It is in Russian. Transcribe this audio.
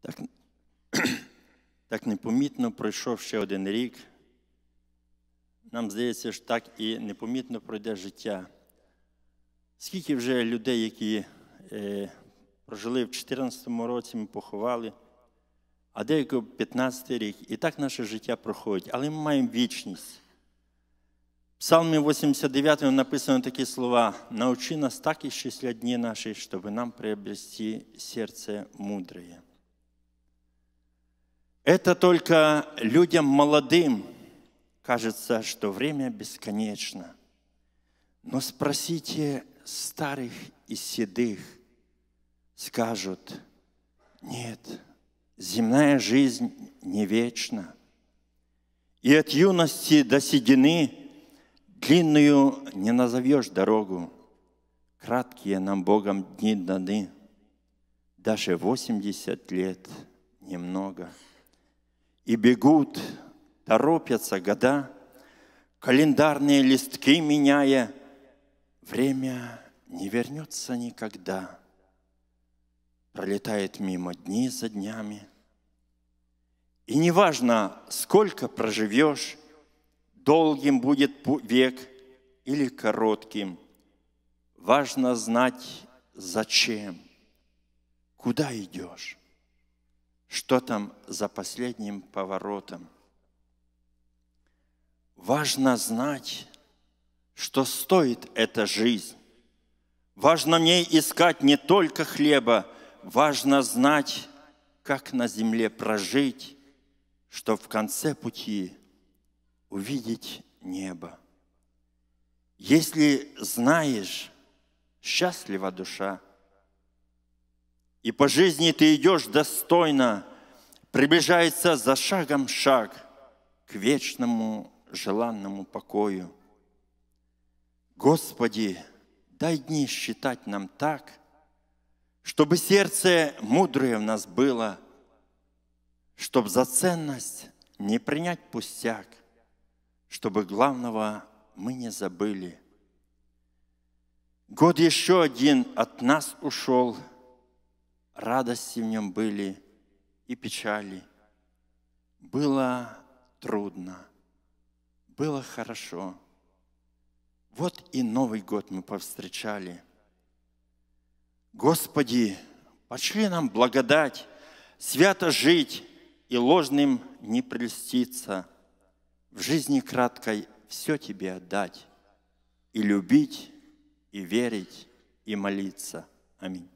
Так так непомітно пройшов ще один рік. Нам здається, що так і непомітно пройде життя. Скільки вже людей, які е, прожили в 2014 році, ми поховали, а деякі 15 рік, і так наше життя проходить, але ми маємо вічність. В Псалмі 89 написано такі слова: научи нас так і щасля дні наші, щоб нам приобрести серце мудреє. Это только людям молодым кажется, что время бесконечно. Но спросите старых и седых, скажут, нет, земная жизнь не вечна. И от юности до седины длинную не назовешь дорогу. Краткие нам Богом дни даны, даже 80 лет немного – и бегут, торопятся года, календарные листки меняя, время не вернется никогда. Пролетает мимо дни за днями. И неважно, сколько проживешь, долгим будет век или коротким, важно знать, зачем, куда идешь что там за последним поворотом. Важно знать, что стоит эта жизнь. Важно в ней искать не только хлеба, важно знать, как на земле прожить, что в конце пути увидеть небо. Если знаешь, счастлива душа – и по жизни ты идешь достойно, приближается за шагом шаг к вечному желанному покою. Господи, дай дни считать нам так, чтобы сердце мудрое в нас было, чтобы за ценность не принять пустяк, чтобы главного мы не забыли. Год еще один от нас ушел – радости в нем были и печали. Было трудно, было хорошо. Вот и Новый год мы повстречали. Господи, пошли нам благодать, свято жить и ложным не прельститься, в жизни краткой все тебе отдать, и любить, и верить, и молиться. Аминь.